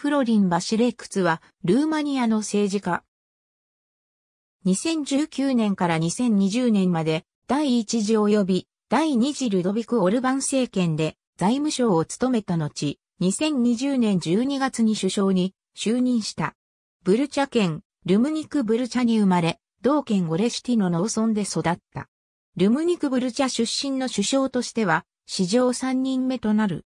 フロリン・バシレクツは、ルーマニアの政治家。2019年から2020年まで、第1次及び第2次ルドビク・オルバン政権で財務省を務めた後、2020年12月に首相に就任した。ブルチャ県、ルムニク・ブルチャに生まれ、同県オレシティの農村で育った。ルムニク・ブルチャ出身の首相としては、史上3人目となる。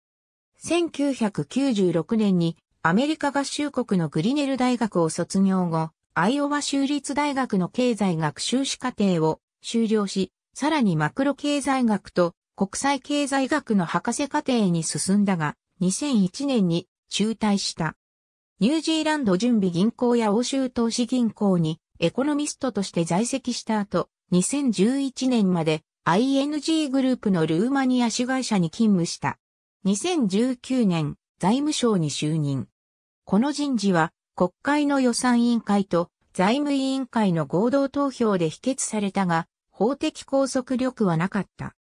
1996年にアメリカ合衆国のグリネル大学を卒業後、アイオワ州立大学の経済学修士課程を修了し、さらにマクロ経済学と国際経済学の博士課程に進んだが、2001年に中退した。ニュージーランド準備銀行や欧州投資銀行にエコノミストとして在籍した後、2011年まで ING グループのルーマニア主会社に勤務した。2019年、財務省に就任。この人事は国会の予算委員会と財務委員会の合同投票で否決されたが、法的拘束力はなかった。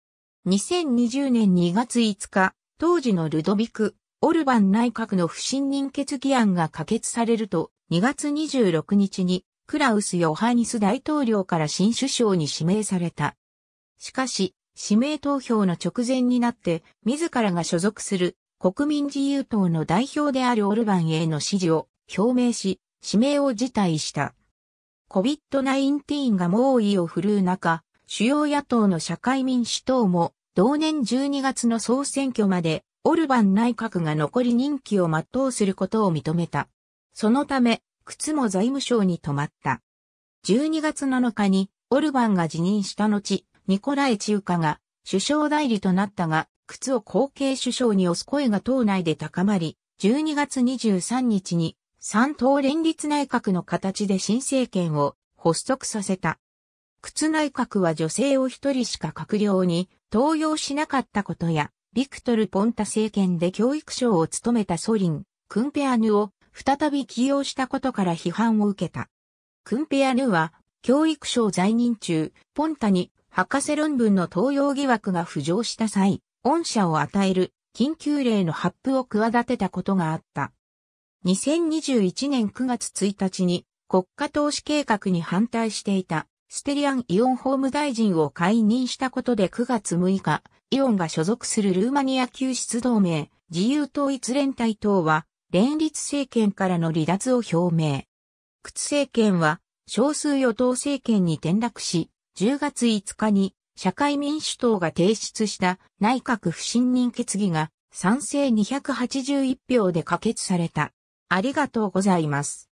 2020年2月5日、当時のルドビク・オルバン内閣の不信任決議案が可決されると、2月26日にクラウス・ヨハニス大統領から新首相に指名された。しかし、指名投票の直前になって、自らが所属する国民自由党の代表であるオルバンへの支持を表明し、指名を辞退した。COVID-19 が猛威を振るう中、主要野党の社会民主党も、同年12月の総選挙まで、オルバン内閣が残り任期を全うすることを認めた。そのため、靴も財務省に止まった。12月7日に、オルバンが辞任した後、ニコライチウカが首相代理となったが、靴を後継首相に押す声が党内で高まり、12月23日に3党連立内閣の形で新政権を発足させた。靴内閣は女性を一人しか閣僚に登用しなかったことや、ビクトル・ポンタ政権で教育省を務めたソリン、クンペアヌを再び起用したことから批判を受けた。クンペアヌは教育省在任中、ポンタに博士論文の登用疑惑が浮上した際、恩赦を与える緊急令の発布を企てたことがあった。2021年9月1日に国家投資計画に反対していたステリアンイオン法務大臣を解任したことで9月6日、イオンが所属するルーマニア救出同盟自由統一連帯等は連立政権からの離脱を表明。屈政権は少数与党政権に転落し、10月5日に社会民主党が提出した内閣不信任決議が賛成281票で可決された。ありがとうございます。